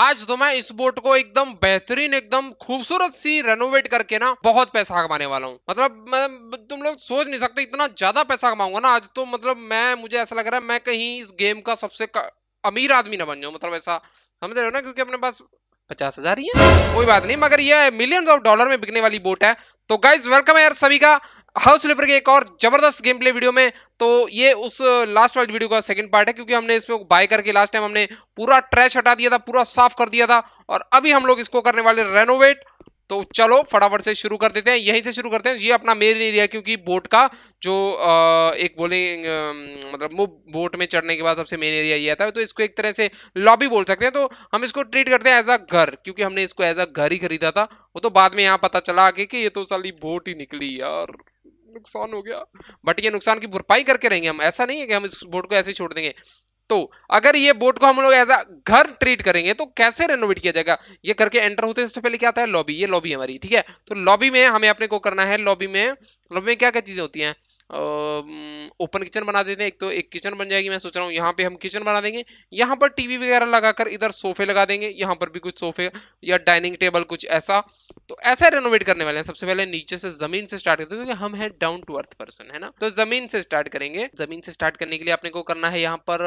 आज तो मैं इस बोट को एकदम बेहतरीन एकदम खूबसूरत सी रेनोवेट करके ना बहुत पैसा कमाने वाला हूँ मतलब मैं तुम लोग सोच नहीं सकते इतना ज्यादा पैसा कमाऊंगा ना आज तो मतलब मैं मुझे ऐसा लग रहा है मैं कहीं इस गेम का सबसे अमीर आदमी ना बन जाऊ मतलब ऐसा समझ रहे हो ना क्योंकि अपने पास पचास हजार ही है कोई बात नहीं मगर यह मिलियंस ऑफ डॉलर में बिकने वाली बोट है तो गाइज वेलकम है यार सभी का हाउस फ्लिपर के एक और जबरदस्त गेम प्ले वीडियो में तो ये उस लास्ट वाली वीडियो का सेकंड पार्ट है क्योंकि हमने इसमें बाय करके लास्ट टाइम हमने पूरा ट्रैश हटा दिया था पूरा साफ कर दिया था और अभी हम लोग इसको करने वाले रेनोवेट तो चलो फटाफट से शुरू कर देते हैं यहीं से शुरू करते हैं ये अपना मेन एरिया क्योंकि बोट का जो आ, एक बोले मतलब वो बोट में चढ़ने के बाद सबसे मेन एरिया ये आता है तो इसको एक तरह से लॉबी बोल सकते हैं तो हम इसको ट्रीट करते हैं एज अ घर क्योंकि हमने इसको एज अ घर ही खरीदा था वो तो बाद में यहाँ पता चला आगे कि ये तो साली बोट ही निकली यार नुकसान हो गया बट ये नुकसान की भरपाई करके रहेंगे हम ऐसा नहीं है कि हम इस बोर्ड को ऐसे ही छोड़ देंगे तो अगर ये बोर्ड को हम लोग एज अ घर ट्रीट करेंगे तो कैसे रेनोवेट किया जाएगा ये करके एंटर होते हैं पहले क्या आता है लॉबी ये लॉबी हमारी ठीक है तो लॉबी में हमें अपने को करना है लॉबी में लॉबी में क्या क्या चीजें होती हैं ओपन किचन बना देते हैं एक तो एक किचन बन जाएगी मैं सोच रहा हूँ यहाँ पे हम किचन बना देंगे यहाँ पर टीवी वगैरह लगाकर इधर सोफे लगा देंगे यहाँ पर भी कुछ सोफे या डाइनिंग टेबल कुछ ऐसा तो ऐसा रेनोवेट करने वाले हैं सबसे पहले नीचे से जमीन से स्टार्ट करते हैं क्योंकि हम है डाउन टू अर्थ पर्सन है ना तो जमीन से स्टार्ट करेंगे जमीन से स्टार्ट करने के लिए अपने को करना है यहाँ पर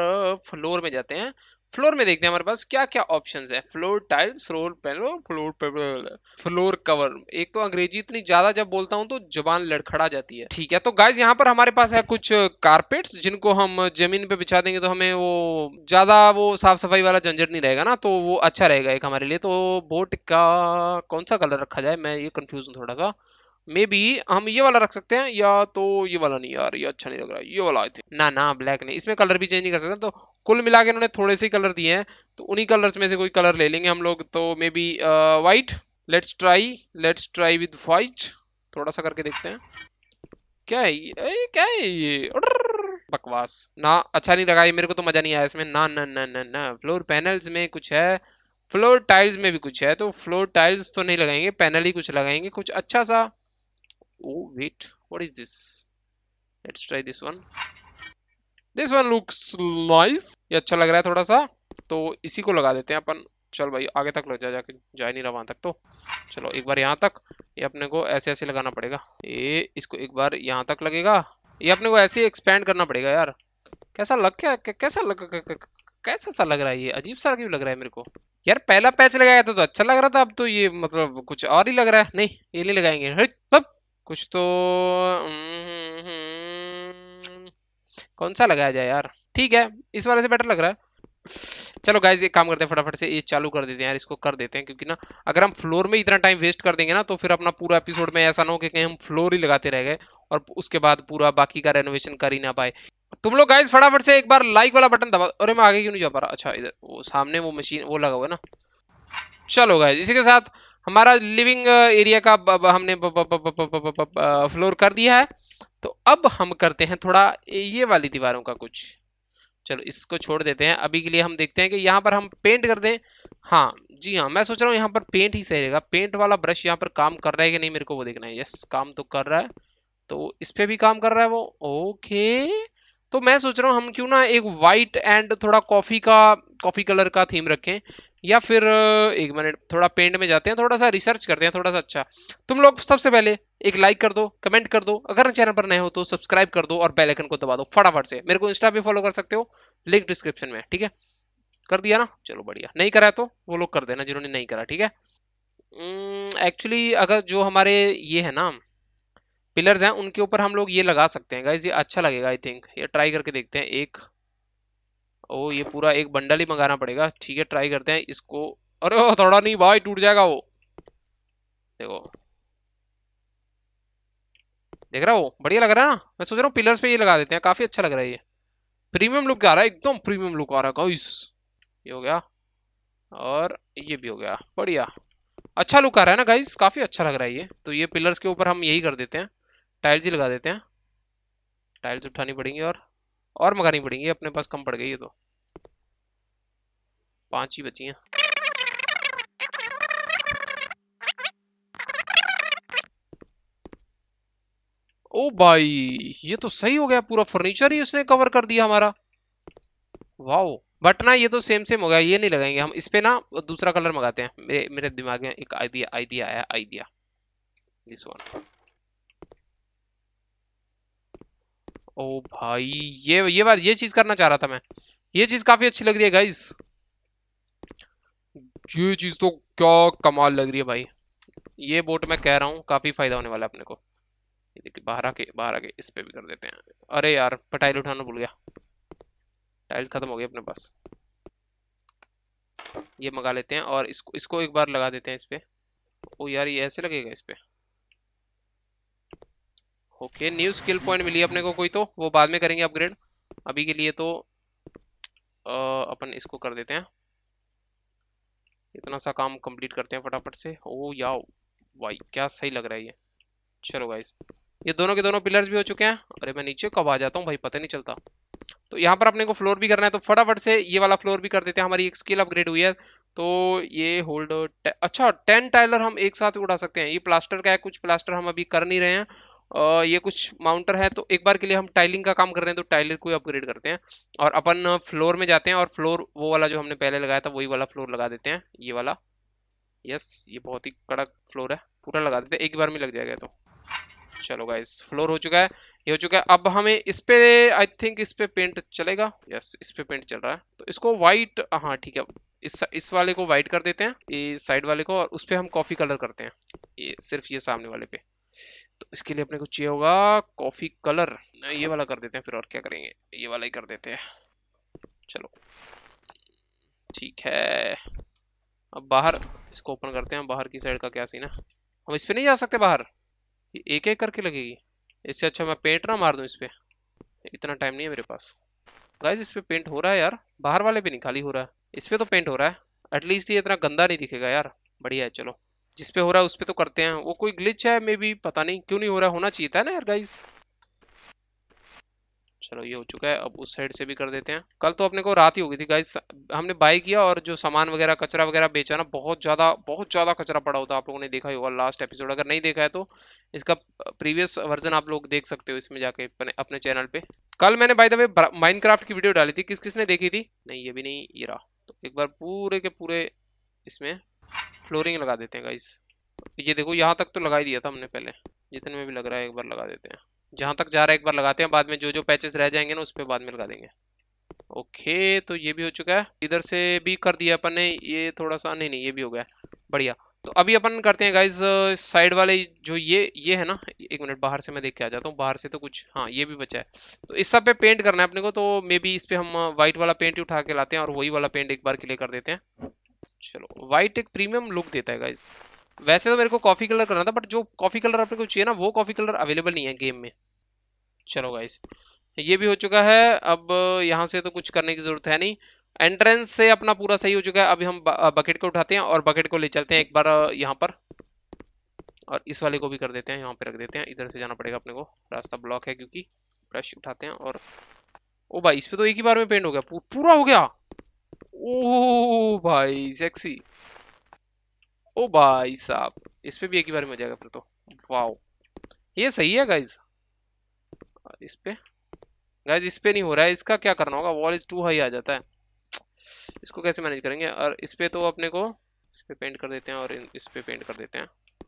फ्लोर में जाते हैं फ्लोर में देखते हैं हमारे पास क्या क्या ऑप्शन है floor tiles floor pillow floor pillow floor cover एक तो अंग्रेजी इतनी ज्यादा जब बोलता हूँ तो जबान लड़खड़ा जाती है ठीक है तो गाइज यहाँ पर हमारे पास है कुछ कारपेट्स जिनको हम जमीन पे बिछा देंगे तो हमें वो ज्यादा वो साफ सफाई वाला झंझट नहीं रहेगा ना तो वो अच्छा रहेगा एक हमारे लिए तो बोट का कौन सा कलर रखा जाए मैं ये कंफ्यूज हूँ थोड़ा सा मे बी हम ये वाला रख सकते हैं या तो ये वाला नहीं यार ये अच्छा नहीं लग रहा ये वाला आई थिंक ना ना ब्लैक नहीं इसमें कलर भी चेंज नहीं कर सकते तो कुल मिला के उन्होंने थोड़े से कलर दिए हैं तो उन्हीं कलर्स में से कोई कलर ले लेंगे हम लोग तो maybe white let's try let's try with white थोड़ा सा करके देखते हैं क्या है ये क्या है ये बकवास ना अच्छा नहीं लगा ये मेरे को तो मजा नहीं आया इसमें ना ना ना ना ना फ्लोर पैनल्स में कुछ है फ्लोर टाइल्स में भी कुछ है तो फ्लोर टाइल्स तो नहीं लगाएंगे पैनल ही कुछ लगाएंगे कुछ अच्छा सा oh wait what is this let's try this one this one looks nice ये अच्छा लग रहा है थोड़ा सा तो इसी को लगा देते हैं अपन चल भाई आगे तक लग जा जाके जा नहीं रहा वहां तक तो चलो एक बार यहाँ तक ये अपने को ऐसे ऐसे लगाना पड़ेगा ये इसको एक बार यहाँ तक लगेगा ये अपने को ऐसे एक्सपेंड करना पड़ेगा यार कैसा लग क्या कैसा लग कैसा सा लग रहा है ये अजीब सा क्यों लग रहा है मेरे को यार पहला पैच लगाया था तो अच्छा लग रहा था अब तो ये मतलब कुछ और ही लग रहा है नहीं ये नहीं लगाएंगे कुछ तो कौन सा लगाया जाए यार ठीक है इस वाले से बेटर लग रहा है चलो गाइज एक काम करते हैं फटाफट से ये चालू कर देते हैं यार इसको कर देते हैं क्योंकि ना अगर हम फ्लोर में इतना टाइम वेस्ट कर देंगे ना तो फिर अपना पूरा एपिसोड में ऐसा ना हो कि कहीं हम फ्लोर ही लगाते रह गए और उसके बाद पूरा बाकी का रेनोवेशन कर ही ना पाए तुम लोग गाइज फटाफट से एक बार लाइक वाला बटन दबा अरे मैं आगे क्यों नहीं जा पा रहा अच्छा इधर वो सामने वो मशीन वो लगा हुआ है ना चलो गाइज इसी के साथ हमारा लिविंग एरिया का हमने फ्लोर कर दिया है तो अब हम करते हैं थोड़ा ये वाली दीवारों का कुछ चलो इसको छोड़ देते हैं अभी के लिए हम देखते हैं कि यहाँ पर हम पेंट कर दें हाँ जी हाँ मैं सोच रहा हूँ यहाँ पर पेंट ही सही रहेगा पेंट वाला ब्रश यहाँ पर काम कर रहा है कि नहीं मेरे को वो देखना है यस काम तो कर रहा है तो इस पर भी काम कर रहा है वो ओके तो मैं सोच रहा हूँ हम क्यों ना एक वाइट एंड थोड़ा कॉफ़ी का कॉफ़ी कलर का थीम रखें या फिर एक मिनट थोड़ा पेंट में जाते हैं थोड़ा सा रिसर्च करते हैं थोड़ा सा अच्छा तुम लोग सबसे पहले एक लाइक कर दो कमेंट कर दो अगर चैनल पर नए हो तो सब्सक्राइब कर दो और बेल आइकन को दबा दो फटाफट से मेरे को इंस्टा पे फॉलो कर सकते हो लिंक डिस्क्रिप्शन में ठीक है कर दिया ना चलो बढ़िया नहीं करा तो वो लोग कर देना जिन्होंने नहीं करा ठीक है एक्चुअली अगर जो हमारे ये है ना पिलर्स हैं उनके ऊपर हम लोग ये लगा सकते हैं गाइज ये अच्छा लगेगा आई थिंक ये ट्राई करके देखते हैं एक ओ ये पूरा एक बंडल ही मंगाना पड़ेगा ठीक है ट्राई करते हैं इसको अरे ओ थोड़ा नहीं भाई टूट जाएगा वो देखो देख रहा वो बढ़िया लग रहा है ना मैं सोच रहा हूँ पिलर्स पे ये लगा देते हैं काफी अच्छा लग रहा है ये प्रीमियम लुक आ रहा है एकदम प्रीमियम लुक आ रहा है ये हो गया और ये भी हो गया बढ़िया अच्छा लुक आ रहा है ना गाइस काफी अच्छा लग रहा है ये तो ये पिलर्स के ऊपर हम यही कर देते हैं टाइल्स ही लगा देते हैं टाइल्स उठानी पड़ेंगी और और मंगानी पड़ेंगी अपने पास कम पड़ गई है तो पांच ही बची हैं ओ भाई ये तो सही हो गया पूरा फर्नीचर ही उसने कवर कर दिया हमारा वाओ बट ना ये तो सेम सेम हो गया ये नहीं लगाएंगे हम इस पे ना दूसरा कलर मंगाते हैं मेरे मेरे दिमाग में एक आइडिया आइडिया आया आइडिया दिस वन ओ भाई ये ये बार ये चीज करना चाह रहा था मैं ये चीज काफी अच्छी लग रही है गाइस ये चीज तो क्या कमाल लग रही है भाई ये बोट मैं कह रहा हूँ काफी फायदा होने वाला है अपने को ये देखिए बाहर आके बाहर आके इस पे भी कर देते हैं अरे यार टाइल उठाना भूल गया टाइल्स खत्म हो गई अपने पास ये मंगा लेते हैं और इसको इसको एक बार लगा देते हैं इस पे ओ यार ये ऐसे लगेगा इस पे ओके न्यू स्किल पॉइंट मिली अपने को कोई तो वो बाद में करेंगे अपग्रेड अभी के लिए तो आ, अपन इसको कर देते हैं इतना सा काम कंप्लीट करते हैं फटाफट से ओ या वाई क्या सही लग रहा है ये चलो गाइस ये दोनों के दोनों पिलर्स भी हो चुके हैं अरे मैं नीचे कब आ जाता हूँ भाई पता नहीं चलता तो यहाँ पर अपने को फ्लोर भी करना है तो फटाफट से ये वाला फ्लोर भी कर देते हैं हमारी एक स्किल अपग्रेड हुई है तो ये होल्ड अच्छा टेन टाइलर हम एक साथ उड़ा सकते हैं ये प्लास्टर का है कुछ प्लास्टर हम अभी कर नहीं रहे हैं ये कुछ माउंटर है तो एक बार के लिए हम टाइलिंग का काम कर रहे हैं तो टाइलर को अपग्रेड करते हैं और अपन फ्लोर में जाते हैं और फ्लोर वो वाला जो हमने पहले लगाया था वही वाला फ्लोर लगा देते हैं ये वाला यस ये बहुत ही कड़क फ्लोर है पूरा लगा देते हैं एक बार में लग जाएगा तो चलो गाइस फ्लोर हो चुका है ये हो चुका है अब हमें इस पे आई थिंक इस पे पेंट चलेगा यस इस पे पेंट चल रहा है तो इसको व्हाइट हाँ ठीक है इस इस वाले को वाइट कर देते हैं ये साइड वाले को और उस पर हम कॉफी कलर करते हैं ये सिर्फ ये सामने वाले पे इसके लिए अपने को चाहिए होगा कॉफी कलर ये वाला कर देते हैं फिर और क्या करेंगे ये वाला ही कर देते हैं चलो ठीक है अब बाहर इसको ओपन करते हैं बाहर की साइड का क्या सीन है हम इस पर नहीं जा सकते बाहर ये एक एक करके लगेगी इससे अच्छा मैं पेंट ना मार दूँ इस पर इतना टाइम नहीं है मेरे पास गाइज इस पर पेंट हो रहा है यार बाहर वाले पे नहीं खाली हो रहा है इस पर तो पेंट हो रहा है एटलीस्ट ये इतना गंदा नहीं दिखेगा यार बढ़िया है चलो जिस पे हो रहा है उस पे तो करते हैं वो कोई ग्लिच है मे भी पता नहीं क्यों नहीं हो रहा होना चाहिए था ना यार गाइस चलो ये हो चुका है अब उस साइड से भी कर देते हैं कल तो अपने को रात ही हो गई थी गाइस हमने बाई किया और जो सामान वगैरह कचरा वगैरह बेचा ना बहुत ज़्यादा बहुत ज़्यादा कचरा पड़ा होता आप लोगों ने देखा ही होगा लास्ट एपिसोड अगर नहीं देखा है तो इसका प्रीवियस वर्जन आप लोग देख सकते हो इसमें जाके अपने चैनल पे कल मैंने बाई द वे माइनक्राफ्ट की वीडियो डाली थी किस किसने देखी थी नहीं ये भी नहीं ये रहा तो एक बार पूरे के पूरे इसमें फ्लोरिंग लगा देते हैं गाइस ये देखो यहाँ तक तो लगा ही दिया था हमने पहले जितने में भी लग रहा है एक बार लगा देते हैं जहाँ तक जा रहा है एक बार लगाते हैं बाद में जो जो पैचेस रह जाएंगे ना उस पर बाद में लगा देंगे ओके तो ये भी हो चुका है इधर से भी कर दिया अपन ने ये थोड़ा सा नहीं नहीं ये भी हो गया बढ़िया तो अभी अपन करते हैं गाइज साइड वाले जो ये ये है ना एक मिनट बाहर से मैं देख के आ जाता हूँ बाहर से तो कुछ हाँ ये भी बचा है तो इस सब पे पेंट करना है अपने को तो मे बी इस पर हम व्हाइट वाला पेंट ही उठा के लाते हैं और वही वाला पेंट एक बार के लिए कर देते हैं चलो वाइट एक प्रीमियम लुक देता है गाइज वैसे तो मेरे को कॉफी कलर करना था बट जो कॉफी कलर आपने को चाहिए ना वो कॉफी कलर अवेलेबल नहीं है गेम में चलो गाइज ये भी हो चुका है अब यहाँ से तो कुछ करने की जरूरत है नहीं एंट्रेंस से अपना पूरा सही हो चुका है अभी हम बकेट को उठाते हैं और बकेट को ले चलते हैं एक बार यहाँ पर और इस वाले को भी कर देते हैं यहाँ पे रख देते हैं इधर से जाना पड़ेगा अपने को रास्ता ब्लॉक है क्योंकि ब्रश उठाते हैं और ओ भाई इस पर तो एक ही बार में पेंट हो गया पूरा हो गया ओह भाई सेक्सी ओ भाई साहब इस पे भी एक ही बार में हो जाएगा फिर तो वाओ ये सही है गाइज इस पे गाइज इस पे नहीं हो रहा है इसका क्या करना होगा वॉल इज टू हाई आ जाता है इसको कैसे मैनेज करेंगे और इस पे तो अपने को इस पे पेंट कर देते हैं और इस पे पेंट कर देते हैं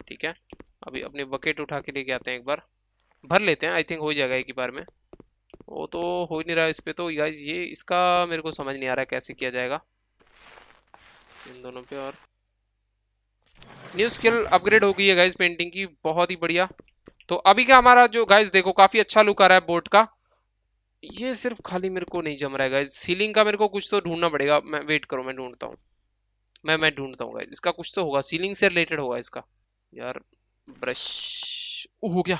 ठीक है अभी अपने बकेट उठा के लेके आते हैं एक बार भर लेते हैं आई थिंक हो जाएगा एक ही बार में वो तो हो ही नहीं रहा इस पर तो गाइज ये इसका मेरे को समझ नहीं आ रहा कैसे किया जाएगा इन दोनों पे और न्यू स्किल अपग्रेड हो गई है गाइज पेंटिंग की बहुत ही बढ़िया तो अभी का हमारा जो गाइज देखो काफी अच्छा लुक आ रहा है बोर्ड का ये सिर्फ खाली मेरे को नहीं जम रहा है गाइज सीलिंग का मेरे को कुछ तो ढूंढना पड़ेगा मैं वेट करो मैं ढूंढता हूँ मैं मैं ढूंढता हूँ गाइज इसका कुछ तो होगा सीलिंग से रिलेटेड होगा इसका यार ब्रश हो गया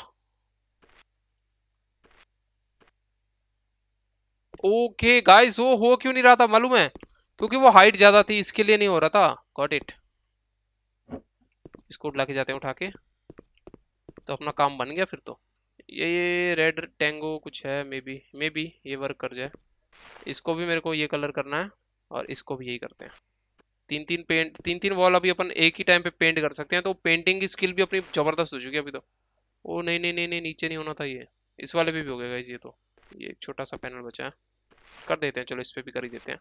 ओके गाइस वो हो क्यों नहीं रहा था मालूम है क्योंकि वो हाइट ज्यादा थी इसके लिए नहीं हो रहा था गॉट इट इसको उठला के जाते हैं उठा के तो अपना काम बन गया फिर तो ये ये रेड टेंगो कुछ है मे बी मे बी ये वर्क कर जाए इसको भी मेरे को ये कलर करना है और इसको भी यही करते हैं तीन तीन पेंट तीन तीन वॉल अभी अपन एक ही टाइम पे पेंट कर सकते हैं तो पेंटिंग की स्किल भी अपनी जबरदस्त हो चुकी है अभी तो ओ नहीं नहीं नहीं नहीं नीचे नहीं होना था ये इस वाले पे भी, भी हो गया ये तो ये एक छोटा सा पैनल बचा है कर देते हैं चलो इस पर भी कर ही देते हैं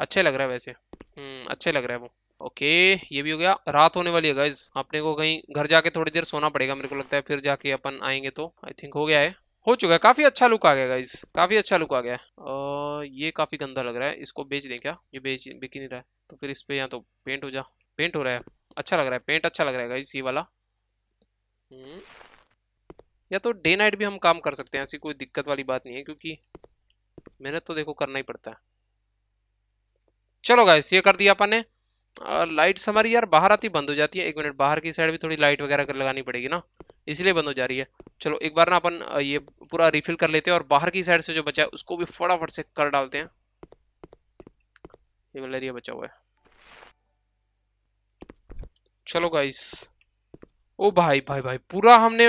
अच्छे लग रहा है वैसे हम्म, अच्छे लग रहा है वो ओके ये भी हो गया रात होने वाली है गाइज अपने को कहीं घर जाके थोड़ी देर सोना पड़ेगा मेरे को लगता है फिर जाके अपन आएंगे तो आई थिंक हो गया है हो चुका है काफी अच्छा लुक आ गया गाइज काफी अच्छा लुक आ गया आ, ये काफी गंदा लग रहा है इसको बेच दें क्या ये बेच बिक नहीं रहा है तो फिर इस पे या तो पेंट हो जा पेंट हो रहा है अच्छा लग रहा है पेंट अच्छा लग रहा है गाइज ये वाला हम्म। या तो डे नाइट भी हम काम कर सकते हैं ऐसी कोई दिक्कत वाली बात नहीं है क्योंकि मेहनत तो देखो करना ही पड़ता है चलो गाइस ये कर दिया अपन ने लाइट हमारी यार बाहर आती बंद हो जाती है एक मिनट बाहर की साइड भी थोड़ी लाइट वगैरह कर लगानी पड़ेगी ना इसलिए बंद हो जा रही है चलो एक बार ना अपन ये पूरा रिफिल कर लेते हैं और बाहर की साइड से जो बचा है उसको भी फटाफट से कर डालते हैं ये वलेरिया बचा हुआ है चलो गाइस ओ भाई भाई भाई पूरा हमने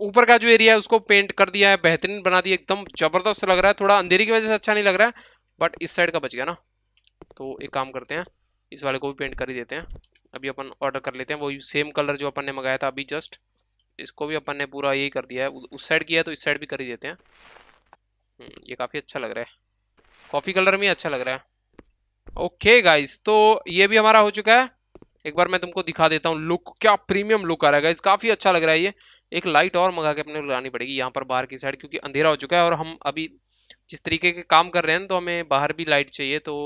ऊपर का जो एरिया है उसको पेंट कर दिया है बेहतरीन बना दिया एकदम जबरदस्त लग रहा है थोड़ा अंधेरी की वजह से अच्छा नहीं लग रहा है बट इस साइड का बच गया ना तो एक काम करते हैं इस वाले को भी पेंट कर ही देते हैं अभी अपन ऑर्डर कर लेते हैं वो सेम कलर जो अपन ने मंगाया था अभी जस्ट इसको भी अपन ने पूरा यही कर दिया है उस साइड किया है तो इस साइड भी कर ही देते हैं हम्म, ये काफ़ी अच्छा लग रहा है कॉफ़ी कलर में अच्छा लग रहा है ओके गाइस तो ये भी हमारा हो चुका है एक बार मैं तुमको दिखा देता हूँ लुक क्या प्रीमियम लुक आ रहा है गाइज काफी अच्छा लग रहा है ये एक लाइट और मंगा के अपने लगानी पड़ेगी यहाँ पर बाहर की साइड क्योंकि अंधेरा हो चुका है और हम अभी जिस तरीके के काम कर रहे हैं तो हमें बाहर भी लाइट चाहिए तो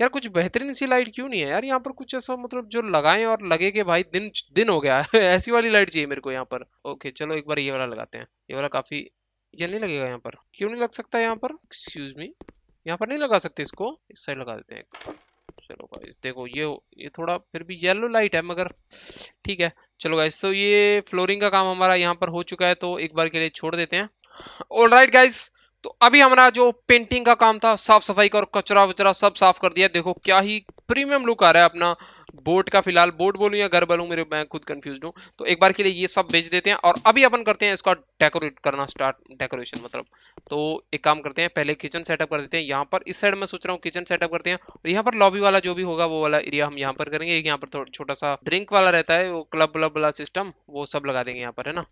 यार कुछ बेहतरीन सी लाइट क्यों नहीं है यार यहाँ पर कुछ ऐसा मतलब जो लगाएं और लगे कि भाई दिन दिन हो गया है ऐसी वाली लाइट चाहिए मेरे को यहाँ पर ओके चलो एक बार ये वाला लगाते हैं ये वाला काफी ये नहीं लगेगा यहाँ पर क्यों नहीं लग सकता यहाँ पर एक्सक्यूज मी यहाँ पर नहीं लगा सकते इसको इस साइड लगा देते हैं चलो गाइस देखो ये ये थोड़ा फिर भी येलो लाइट है मगर ठीक है चलो गाइस तो ये फ्लोरिंग का काम हमारा यहाँ पर हो चुका है तो एक बार के लिए छोड़ देते हैं ऑल राइट गाइस तो अभी हमारा जो पेंटिंग का काम था साफ सफाई का और कचरा वचरा सब साफ कर दिया देखो क्या ही प्रीमियम लुक आ रहा है अपना बोर्ड का फिलहाल बोर्ड बोलूँ या घर बोलूँ मेरे मैं खुद कंफ्यूज हूँ तो एक बार के लिए ये सब भेज देते हैं और अभी अपन करते हैं इसका डेकोरेट करना स्टार्ट डेकोरेशन मतलब तो एक काम करते हैं पहले किचन सेटअप कर देते हैं यहाँ पर इस साइड में सोच रहा हूँ किचन सेटअप करते हैं और यहाँ पर लॉबी वाला जो भी होगा वो वाला एरिया हम यहाँ पर करेंगे यहाँ पर छोटा सा ड्रिंक वाला रहता है वो क्लब व्लब वाला सिस्टम वो सब लगा देंगे यहाँ पर है ना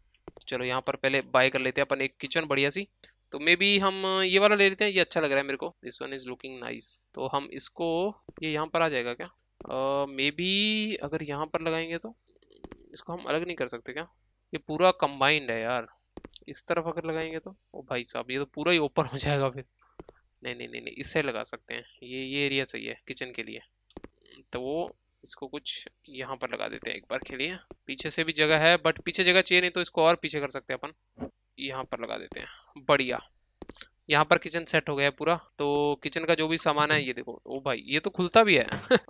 चलो यहाँ पर पहले बाय कर लेते हैं अपन एक किचन बढ़िया सी तो मे बी हम ये वाला ले लेते हैं ये अच्छा लग रहा है मेरे को this one is looking nice तो हम इसको ये यहाँ पर आ जाएगा क्या मे uh, बी अगर यहाँ पर लगाएंगे तो इसको हम अलग नहीं कर सकते क्या ये पूरा कंबाइंड है यार इस तरफ अगर लगाएंगे तो ओ भाई साहब ये तो पूरा ही ओपन हो जाएगा फिर नहीं नहीं नहीं नहीं इससे लगा सकते हैं ये ये एरिया सही है किचन के लिए तो वो इसको कुछ यहाँ पर लगा देते हैं एक बार के लिए पीछे से भी जगह है बट पीछे जगह चाहिए नहीं तो इसको और पीछे कर सकते हैं अपन यहाँ पर लगा देते हैं बढ़िया यहाँ पर किचन सेट हो गया है पूरा तो किचन का जो भी सामान है ये देखो ओ भाई ये तो खुलता भी है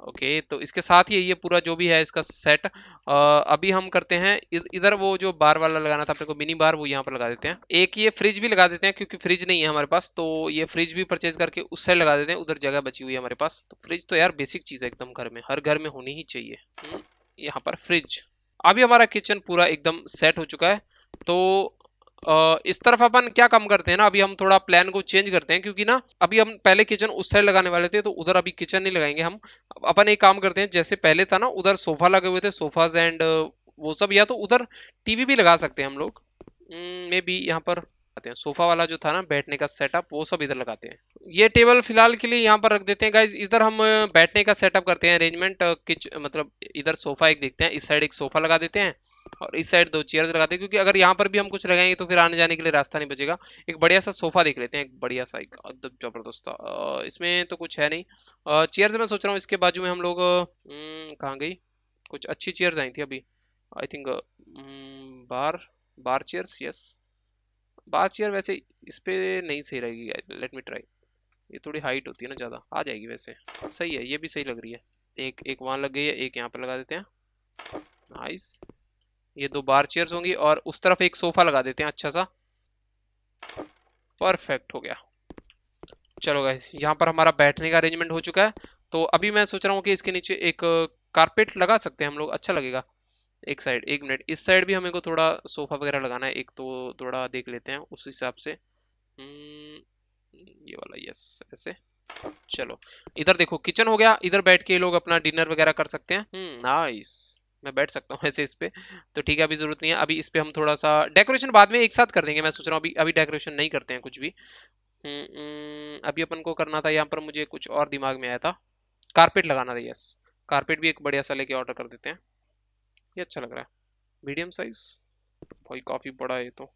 ओके तो इसके साथ ही ये पूरा जो भी है इसका सेट आ, अभी हम करते हैं इधर वो जो बार वाला लगाना था अपने को मिनी बार वो यहाँ पर लगा देते हैं एक ये फ्रिज भी लगा देते हैं क्योंकि फ्रिज नहीं है हमारे पास तो ये फ्रिज भी परचेज करके उस साइड लगा देते हैं उधर जगह बची हुई है हमारे पास तो फ्रिज तो यार बेसिक चीज है एकदम घर में हर घर में होनी ही चाहिए हम्म, यहाँ पर फ्रिज अभी हमारा किचन पूरा एकदम सेट हो चुका है तो इस तरफ अपन क्या कम करते हैं ना अभी हम थोड़ा प्लान को चेंज करते हैं क्योंकि ना अभी हम पहले किचन उस साइड लगाने वाले थे तो उधर अभी किचन नहीं लगाएंगे हम अपन एक काम करते हैं जैसे पहले था ना उधर सोफा लगे हुए थे सोफाज एंड वो सब या तो उधर टीवी भी लगा सकते हैं हम लोग मे hmm, बी यहाँ पर आते हैं सोफा वाला जो था ना बैठने का सेटअप वो सब इधर लगाते हैं ये टेबल फिलहाल के लिए यहाँ पर रख देते हैं गाइज इधर हम बैठने का सेटअप करते हैं अरेंजमेंट किच मतलब इधर सोफा एक देखते हैं इस साइड एक सोफा लगा देते हैं और इस साइड दो चेयर लगाते हैं क्योंकि अगर यहाँ पर भी हम कुछ लगाएंगे तो फिर आने जाने के लिए रास्ता नहीं बचेगा एक बढ़िया सा सोफा देख लेते हैं एक बढ़िया सा एक जबरदस्त इसमें तो कुछ है नहीं चेयर्स मैं सोच रहा हूँ इसके बाजू में हम लोग हम्म, कहाँ गई कुछ अच्छी चेयर्स आई थी अभी I think bar bar chairs yes bar chair वैसे इस पर नहीं सही रहेगी लेट मी ट्राई ये थोड़ी हाइट होती है ना ज़्यादा आ जाएगी वैसे सही है ये भी सही लग रही है एक एक वहाँ लग गई है एक यहाँ पर लगा देते हैं नाइस ये दो बार चेयर्स होंगी और उस तरफ एक सोफा लगा देते हैं अच्छा सा परफेक्ट हो गया चलो गाइस यहाँ पर हमारा बैठने का अरेंजमेंट हो चुका है तो अभी मैं सोच रहा हूँ कि इसके नीचे एक कारपेट लगा सकते हैं हम लोग अच्छा लगेगा एक साइड एक मिनट इस साइड भी हमें को थोड़ा सोफा वगैरह लगाना है एक तो थोड़ा देख लेते हैं उस हिसाब से हम्म, ये वाला यस ऐसे चलो इधर देखो किचन हो गया इधर बैठ के लोग अपना डिनर वगैरह कर सकते हैं नाइस हम्म, मैं बैठ सकता हूँ ऐसे इस पर तो ठीक है अभी ज़रूरत नहीं है अभी इस पर हम थोड़ा सा डेकोरेशन बाद में एक साथ कर देंगे मैं सोच रहा हूँ अभी अभी डेकोरेशन नहीं करते हैं कुछ भी हम्म, हम्म, अभी अपन को करना था यहाँ पर मुझे कुछ और दिमाग में आया था कारपेट लगाना था यस कारपेट भी एक बढ़िया सा लेके ऑर्डर कर देते हैं ये अच्छा लग रहा है मीडियम साइज भाई काफ़ी बड़ा है तो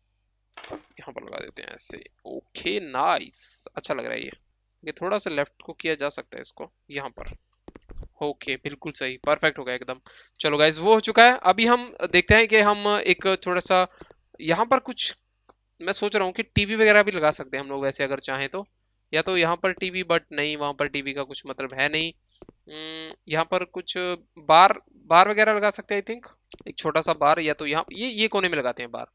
यहाँ पर लगा देते हैं ऐसे ओके नाइस अच्छा लग रहा है ये ये थोड़ा सा लेफ्ट को किया जा सकता है इसको यहाँ पर ओके बिल्कुल सही परफेक्ट हो गया एकदम चलो गाइज वो हो चुका है अभी हम देखते हैं कि हम एक थोड़ा सा यहाँ पर कुछ मैं सोच रहा हूँ कि टीवी वगैरह भी लगा सकते हैं हम लोग वैसे अगर चाहें तो या तो यहाँ पर टीवी बट नहीं वहाँ पर टीवी का कुछ मतलब है नहीं हम्म, यहाँ पर कुछ बार बार वगैरह लगा सकते हैं आई थिंक एक छोटा सा बार या तो यहाँ ये ये कोने में लगाते हैं बार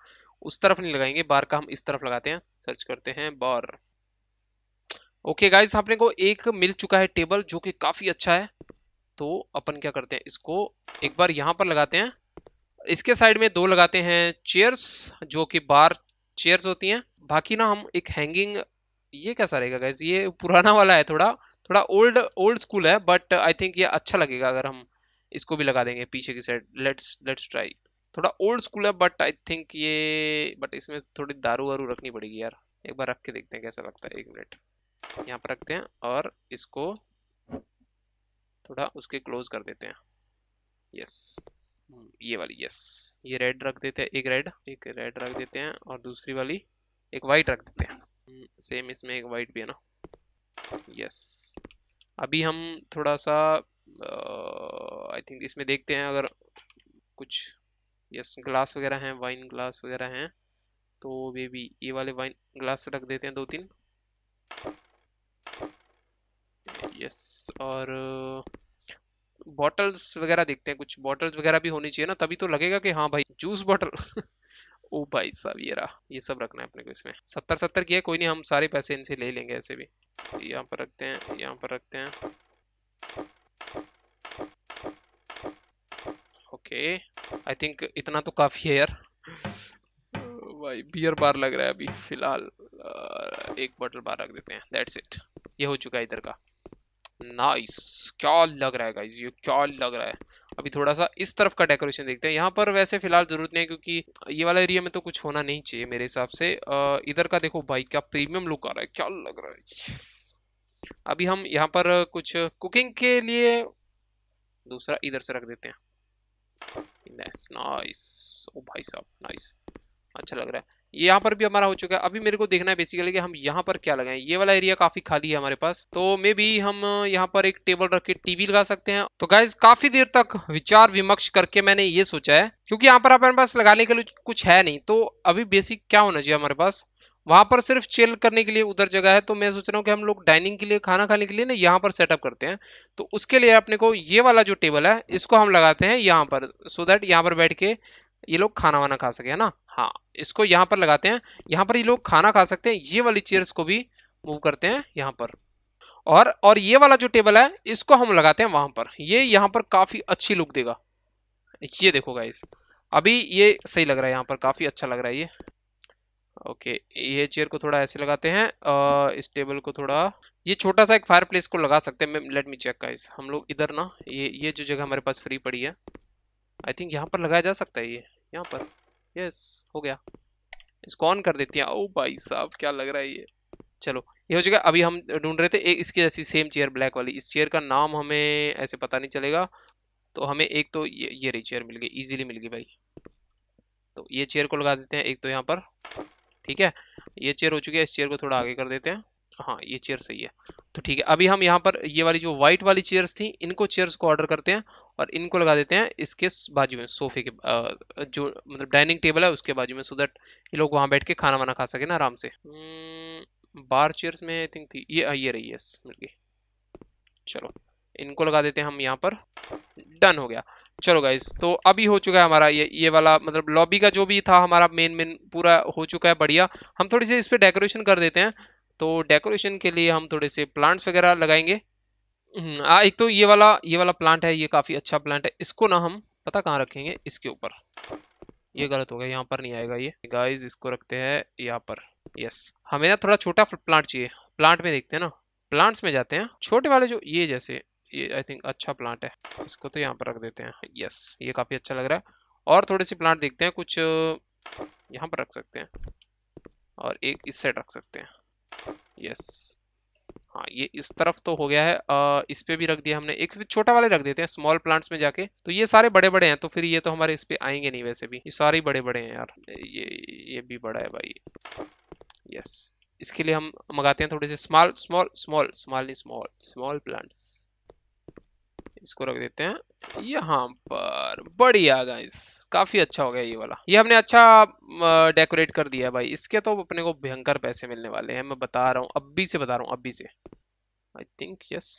उस तरफ नहीं लगाएंगे बार का हम इस तरफ लगाते हैं सर्च करते हैं बार ओके गाइज आपने को एक मिल चुका है टेबल जो कि काफी अच्छा है तो अपन क्या करते हैं इसको एक बार यहाँ पर लगाते हैं इसके साइड में दो लगाते हैं चेयर्स जो कि बार चेयर्स होती हैं बाकी ना हम एक हैंगिंग ये कैसा रहेगा गैस ये पुराना वाला है थोड़ा थोड़ा ओल्ड ओल्ड स्कूल है बट आई थिंक ये अच्छा लगेगा अगर हम इसको भी लगा देंगे पीछे की साइड लेट्स लेट्स ट्राई थोड़ा ओल्ड स्कूल है बट आई थिंक ये बट इसमें थोड़ी दारू वारू रखनी पड़ेगी यार एक बार रख के देखते हैं कैसा लगता है एक मिनट यहाँ पर रखते हैं और इसको थोड़ा उसके क्लोज कर देते हैं यस हम्म, ये वाली यस ये रेड रख देते हैं एक रेड एक रेड रख देते हैं और दूसरी वाली एक वाइट रख देते हैं सेम हम्म, इसमें एक वाइट भी है ना यस अभी हम थोड़ा सा आई थिंक इसमें देखते हैं अगर कुछ यस ग्लास वगैरह हैं वाइन ग्लास वगैरह हैं तो वे भी ये वाले वाइन ग्लास रख देते हैं दो तीन यस और बॉटल्स uh, वगैरह देखते हैं कुछ बॉटल्स वगैरह भी होनी चाहिए ना तभी तो लगेगा कि हाँ भाई जूस बॉटल ओ भाई साहब ये रहा ये सब रखना है अपने को इसमें सत्तर सत्तर की है कोई नहीं हम सारे पैसे इनसे ले लेंगे ऐसे भी यहाँ पर रखते हैं यहाँ पर रखते हैं ओके आई थिंक इतना तो काफ़ी है यार भाई बियर बार लग रहा है अभी फिलहाल एक बॉटल बार रख देते हैं दैट्स इट ये हो चुका है इधर का नाइस क्या लग रहा है गाइज ये क्या लग रहा है अभी थोड़ा सा इस तरफ का डेकोरेशन देखते हैं यहाँ पर वैसे फिलहाल जरूरत नहीं है क्योंकि ये वाला एरिया में तो कुछ होना नहीं चाहिए मेरे हिसाब से इधर का देखो भाई क्या प्रीमियम लुक आ रहा है क्या लग रहा है यस अभी हम यहाँ पर कुछ कुकिंग के लिए दूसरा इधर से रख देते हैं नाइस नाइस ओ भाई साहब नाइस अच्छा लग रहा है ये यहाँ पर भी हमारा हो चुका है अभी मेरे को देखना है बेसिकली कि हम यहाँ पर क्या लगाएं ये वाला एरिया काफी खाली है हमारे पास तो मे भी हम यहाँ पर एक टेबल रख के टीवी लगा सकते हैं तो गाइज काफी देर तक विचार विमर्श करके मैंने ये सोचा है क्योंकि यहाँ पर हमारे पास लगाने के लिए कुछ है नहीं तो अभी बेसिक क्या होना चाहिए हमारे पास वहां पर सिर्फ चेल करने के लिए उधर जगह है तो मैं सोच रहा हूँ कि हम लोग डाइनिंग के लिए खाना खाने के लिए ना यहाँ पर सेटअप करते हैं तो उसके लिए अपने को ये वाला जो टेबल है इसको हम लगाते हैं यहाँ पर सो so दैट यहाँ पर बैठ के ये लोग खाना वाना खा सके है ना हाँ इसको यहाँ पर लगाते हैं यहाँ पर ये लोग खाना खा सकते हैं ये वाली चेयर्स को भी मूव करते हैं यहाँ पर और और ये वाला जो टेबल है इसको हम लगाते हैं वहां पर ये यहाँ पर काफी अच्छी लुक देगा ये देखो गाइस अभी ये सही लग रहा है यहाँ पर काफी अच्छा लग रहा है ये ओके ये चेयर को थोड़ा ऐसे लगाते हैं आ, इस टेबल को थोड़ा ये छोटा सा एक फायर प्लेस को लगा सकते हैं लेट मी चेक गाइस हम लोग इधर ना ये ये जो जगह हमारे पास फ्री पड़ी है आई थिंक यहाँ पर लगाया जा सकता है ये यहाँ पर यस हो गया इसको ऑन कर देती है ओ भाई साहब क्या लग रहा है ये चलो ये हो चुका अभी हम ढूंढ रहे थे एक इसके जैसी सेम चेयर ब्लैक वाली इस चेयर का नाम हमें ऐसे पता नहीं चलेगा तो हमें एक तो ये ये रही चेयर मिल गई इजीली मिल गई भाई तो ये चेयर को लगा देते हैं एक तो यहाँ पर ठीक है ये चेयर हो चुकी है इस चेयर को थोड़ा आगे कर देते हैं हाँ ये चेयर सही है तो ठीक है अभी हम यहाँ पर ये वाली जो व्हाइट वाली चेयर्स थी इनको चेयर्स को ऑर्डर करते हैं और इनको लगा देते हैं इसके बाजू में सोफे के जो मतलब डाइनिंग टेबल है उसके बाजू में सो दैट ये लोग वहाँ बैठ के खाना वाना खा सके ना आराम से बार हम्म, चेयर्स में आई थिंक थी ये ये रही यस मिल गई चलो इनको लगा देते हैं हम यहाँ पर डन हो गया चलो गाइज तो अभी हो चुका है हमारा ये ये वाला मतलब लॉबी का जो भी था हमारा मेन मेन पूरा हो चुका है बढ़िया हम थोड़ी सी इस पर डेकोरेशन कर देते हैं तो डेकोरेशन के लिए हम थोड़े से प्लांट्स वगैरह लगाएंगे हम्म, आ, एक तो ये वाला ये वाला प्लांट है ये काफी अच्छा प्लांट है इसको ना हम पता कहाँ रखेंगे इसके ऊपर ये गलत हो गया यहाँ पर नहीं आएगा ये गाइस इसको रखते हैं यहाँ पर यस हमें ना थोड़ा छोटा प्लांट चाहिए प्लांट में देखते हैं ना प्लांट्स में जाते हैं छोटे वाले जो ये जैसे ये आई थिंक अच्छा प्लांट है इसको तो यहाँ पर रख देते हैं यस ये काफी अच्छा लग रहा है और थोड़े से प्लांट देखते हैं कुछ यहाँ पर रख सकते हैं और एक इस साइड रख सकते हैं यस हाँ ये इस तरफ तो हो गया है आ, इस पे भी रख दिया हमने एक छोटा वाले रख देते हैं स्मॉल प्लांट्स में जाके तो ये सारे बड़े बड़े हैं तो फिर ये तो हमारे इस पे आएंगे नहीं वैसे भी ये सारे बड़े बड़े हैं यार ये ये भी बड़ा है भाई यस इसके लिए हम मंगाते हैं थोड़े से small small small small small small plants इसको रख देते हैं यहाँ पर बढ़िया गाइस काफी अच्छा हो गया ये वाला ये हमने अच्छा डेकोरेट कर दिया भाई इसके तो अपने को भयंकर पैसे मिलने वाले हैं मैं बता रहा हूँ अभी से बता रहा हूँ अभी से आई थिंक यस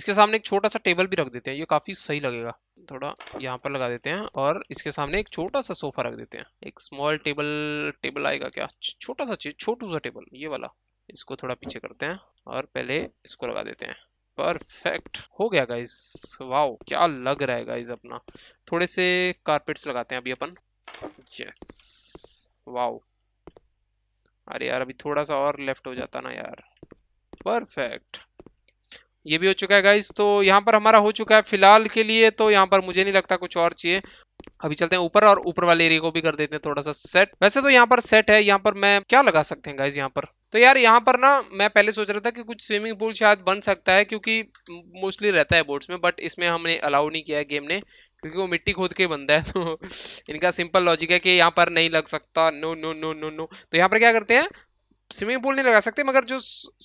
इसके सामने एक छोटा सा टेबल भी रख देते हैं ये काफी सही लगेगा थोड़ा यहाँ पर लगा देते हैं और इसके सामने एक छोटा सा सोफा रख देते हैं एक स्मॉल टेबल टेबल आएगा क्या छोटा सा चीज छोटू सा टेबल ये वाला इसको थोड़ा पीछे करते हैं और पहले इसको लगा देते हैं परफेक्ट हो गया गाइज वाओ क्या लग रहा है गाइज अपना थोड़े से कारपेट्स लगाते हैं अभी अपन यस वाओ अरे यार अभी थोड़ा सा और लेफ्ट हो जाता ना यार परफेक्ट ये भी हो चुका है गाइज तो यहाँ पर हमारा हो चुका है फिलहाल के लिए तो यहाँ पर मुझे नहीं लगता कुछ और चाहिए अभी चलते हैं ऊपर और ऊपर वाले एरिया को भी कर देते हैं थोड़ा सा सेट वैसे तो यहाँ पर सेट है यहाँ पर मैं क्या लगा सकते हैं गाइज यहाँ पर तो यार यहाँ पर ना मैं पहले सोच रहा था कि कुछ स्विमिंग पूल शायद बन सकता है क्योंकि मोस्टली रहता है बोट्स में बट इसमें हमने अलाउ नहीं किया है गेम ने क्योंकि वो मिट्टी खोद के बनता है तो इनका सिंपल लॉजिक है कि यहाँ पर नहीं लग सकता no no no no no तो यहाँ पर क्या करते हैं स्विमिंग पूल नहीं लगा सकते मगर जो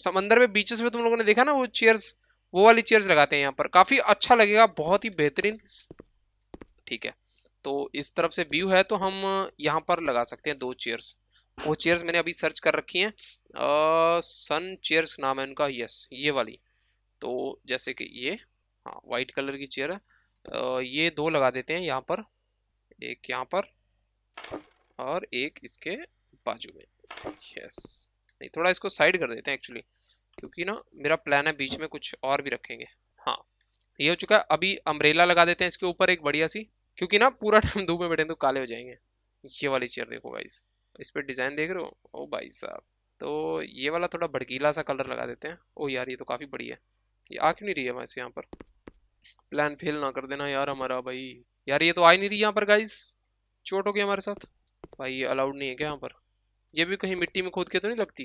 समंदर में बीचेस में तुम लोगों ने देखा ना वो चेयर्स वो वाली चेयर्स लगाते हैं यहाँ पर काफी अच्छा लगेगा बहुत ही बेहतरीन ठीक है तो इस तरफ से व्यू है तो हम यहाँ पर लगा सकते हैं दो चेयर्स वो चेयर्स मैंने अभी सर्च कर रखी हैं सन चेयर्स नाम है उनका यस ये वाली तो जैसे कि ये हाँ वाइट कलर की चेयर है आ, ये दो लगा देते हैं यहाँ पर एक यहाँ पर और एक इसके बाजू में यस नहीं थोड़ा इसको साइड कर देते हैं एक्चुअली क्योंकि ना मेरा प्लान है बीच में कुछ और भी रखेंगे हाँ ये हो चुका है अभी अम्ब्रेला लगा देते हैं इसके ऊपर एक बढ़िया सी क्योंकि ना पूरा टाइम धूप में बैठे तो काले हो जाएंगे ये वाली चेयर देखो गाइस इस पर डिज़ाइन देख रहे हो ओ भाई साहब तो ये वाला थोड़ा भड़कीला सा कलर लगा देते हैं ओ यार ये तो काफ़ी बड़ी है ये आ क्यों नहीं रही है वैसे यहाँ पर प्लान फेल ना कर देना यार हमारा भाई यार ये तो आ ही नहीं रही यहाँ पर गाइस चोट हो गई हमारे साथ भाई ये अलाउड नहीं है क्या यहाँ पर ये भी कहीं मिट्टी में खोद के तो नहीं लगती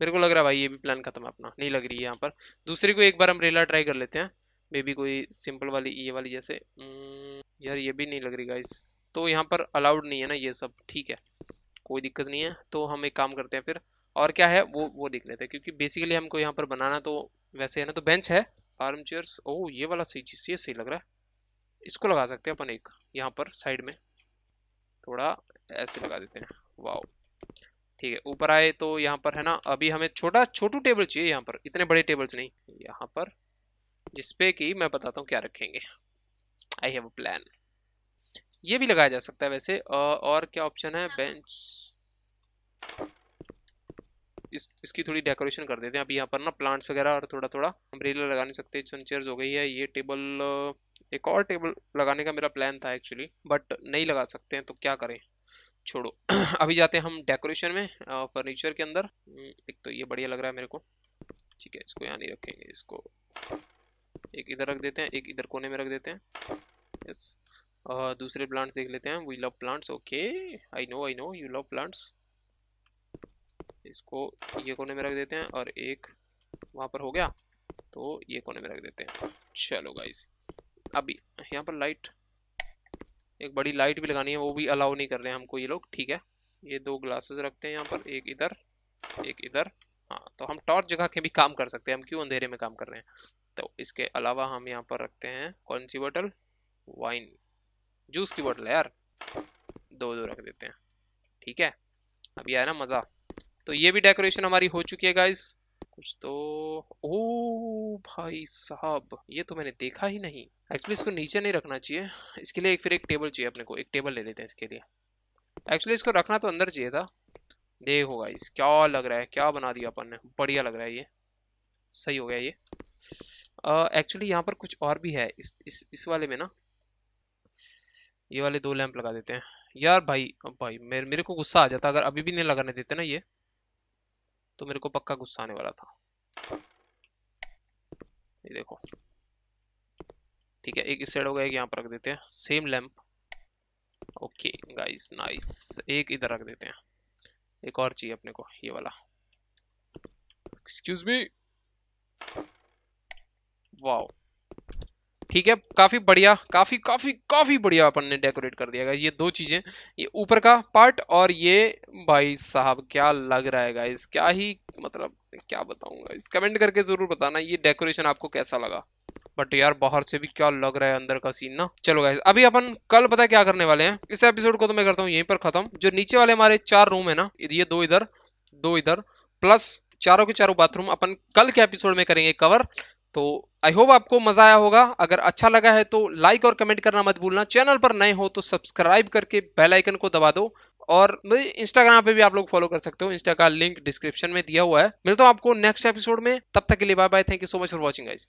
मेरे को लग रहा है भाई ये भी प्लान खत्म है अपना नहीं लग रही है यहाँ पर दूसरी को एक बार अम्ब्रेला ट्राई कर लेते हैं मे बी कोई सिंपल वाली ये वाली जैसे hmm, यार ये भी नहीं लग रही गाइस तो यहाँ पर अलाउड नहीं है ना ये सब ठीक है कोई दिक्कत नहीं है तो हम एक काम करते हैं फिर और क्या है वो वो देख लेते हैं क्योंकि बेसिकली हमको यहाँ पर बनाना तो वैसे है ना तो बेंच है आर्म चेयर्स ओह ये वाला सही चीज़ ये सही लग रहा है इसको लगा सकते हैं अपन एक यहाँ पर साइड में थोड़ा ऐसे लगा देते हैं वाह ठीक है ऊपर आए तो यहाँ पर है ना अभी हमें छोटा छोटू टेबल चाहिए यहाँ पर इतने बड़े टेबल्स नहीं यहाँ पर जिसपे कि मैं बताता हूँ क्या रखेंगे आई हैव अ प्लान ये भी लगाया जा सकता है वैसे और क्या ऑप्शन है बेंच हाँ। इस इसकी थोड़ी डेकोरेशन कर देते हैं अभी यहाँ पर ना प्लांट्स वगैरह और थोड़ा थोड़ा अम्ब्रेला लगा नहीं सकते चेयर्स हो गई है ये टेबल एक और टेबल लगाने का मेरा प्लान था एक्चुअली बट नहीं लगा सकते हैं तो क्या करें छोड़ो अभी जाते हैं हम डेकोरेशन में फर्नीचर के अंदर हम्म, एक तो ये बढ़िया लग रहा है मेरे को ठीक है इसको यहाँ नहीं रखेंगे इसको एक इधर रख देते हैं एक इधर कोने में रख देते हैं दूसरे प्लांट्स देख लेते हैं we love plants okay I know I know you love plants इसको ये कोने में रख देते हैं और एक वहाँ पर हो गया तो ये कोने में रख देते हैं चलो गाइस अभी यहाँ पर लाइट एक बड़ी लाइट भी लगानी है वो भी अलाउ नहीं कर रहे हैं हमको ये लोग ठीक है ये दो ग्लासेस रखते हैं यहाँ पर एक इधर एक इधर हाँ तो हम टॉर्च जगह के भी काम कर सकते हैं हम क्यों अंधेरे में काम कर रहे हैं तो इसके अलावा हम यहाँ पर रखते हैं कौन सी बॉटल वाइन जूस की बोतल है यार दो दो रख देते हैं ठीक है अभी आया ना मज़ा तो ये भी डेकोरेशन हमारी हो चुकी है गाइस कुछ तो ओ भाई साहब ये तो मैंने देखा ही नहीं एक्चुअली इसको नीचे नहीं रखना चाहिए इसके लिए एक फिर एक टेबल चाहिए अपने को एक टेबल ले लेते हैं इसके लिए एक्चुअली इसको रखना तो अंदर चाहिए था देखो गाइस क्या लग रहा है क्या बना दिया अपन ने बढ़िया लग रहा है ये सही हो गया ये एक्चुअली uh, यहाँ पर कुछ और भी है इस इस इस वाले में ना ये वाले दो लैंप लगा देते हैं यार भाई भाई मेरे मेरे को गुस्सा आ जाता अगर अभी भी नहीं लगाने देते ना ये तो मेरे को पक्का गुस्सा आने वाला था ये देखो ठीक है एक इस साइड हो गया एक यहाँ पर रख देते हैं same lamp okay guys nice एक इधर रख देते हैं एक और चाहिए अपने को ये वाला एक्सक्यूज मी वाओ ठीक है काफी बढ़िया काफी काफी काफी बढ़िया अपन ने डेकोरेट कर दिया ये दो चीजें ये ऊपर का पार्ट और ये भाई साहब क्या लग रहा है गाइज क्या ही मतलब क्या बताऊंगा इस कमेंट करके जरूर बताना ये डेकोरेशन आपको कैसा लगा बट यार बाहर से भी क्या लग रहा है अंदर का सीन ना चलो गाइज अभी अपन कल पता क्या करने वाले हैं इस एपिसोड को तो मैं करता हूँ यहीं पर खत्म जो नीचे वाले हमारे चार रूम है ना ये दो इधर दो इधर प्लस चारों के चारों बाथरूम अपन कल के एपिसोड में करेंगे कवर तो आई होप आपको मजा आया होगा अगर अच्छा लगा है तो लाइक और कमेंट करना मत भूलना चैनल पर नए हो तो सब्सक्राइब करके बेल आइकन को दबा दो और मुझे इंस्टाग्राम पे भी आप लोग फॉलो कर सकते हो इंस्टा का लिंक डिस्क्रिप्शन में दिया हुआ है मिलता हूँ आपको नेक्स्ट एपिसोड में तब तक के लिए bye bye thank you so much for watching guys